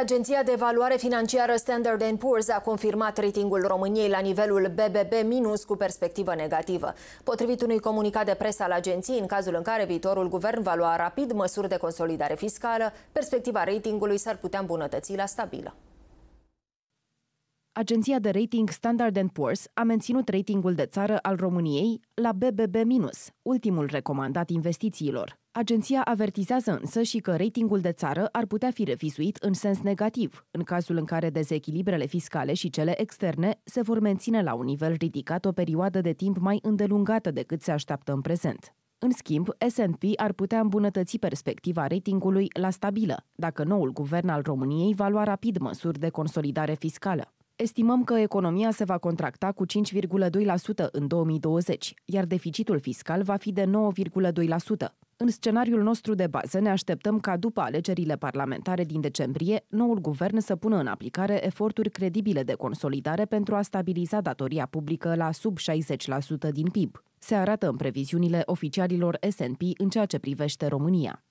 Agenția de evaluare financiară Standard Poor's a confirmat ratingul României la nivelul BBB- cu perspectivă negativă. Potrivit unui comunicat de presă al agenției, în cazul în care viitorul guvern va lua rapid măsuri de consolidare fiscală, perspectiva ratingului s-ar putea îmbunătăți la stabilă. Agenția de rating Standard Poor's a menținut ratingul de țară al României la BBB-, ultimul recomandat investițiilor. Agenția avertizează însă și că ratingul de țară ar putea fi revizuit în sens negativ, în cazul în care dezechilibrele fiscale și cele externe se vor menține la un nivel ridicat o perioadă de timp mai îndelungată decât se așteaptă în prezent. În schimb, S&P ar putea îmbunătăți perspectiva ratingului la stabilă, dacă noul guvern al României va lua rapid măsuri de consolidare fiscală. Estimăm că economia se va contracta cu 5,2% în 2020, iar deficitul fiscal va fi de 9,2%. În scenariul nostru de bază ne așteptăm ca după alegerile parlamentare din decembrie, noul guvern să pună în aplicare eforturi credibile de consolidare pentru a stabiliza datoria publică la sub 60% din PIB. Se arată în previziunile oficialilor S&P în ceea ce privește România.